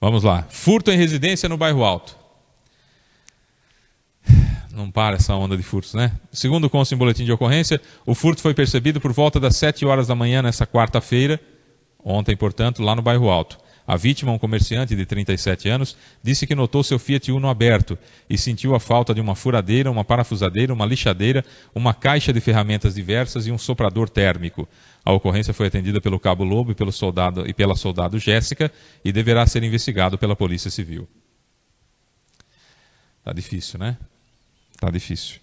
Vamos lá. Furto em residência no bairro Alto. Não para essa onda de furtos, né? Segundo o Consul em boletim de ocorrência, o furto foi percebido por volta das 7 horas da manhã nessa quarta-feira, ontem, portanto, lá no bairro Alto. A vítima, um comerciante de 37 anos, disse que notou seu Fiat Uno aberto e sentiu a falta de uma furadeira, uma parafusadeira, uma lixadeira, uma caixa de ferramentas diversas e um soprador térmico. A ocorrência foi atendida pelo cabo Lobo e, pelo soldado, e pela soldado Jéssica e deverá ser investigado pela Polícia Civil. Tá difícil, né? Tá difícil.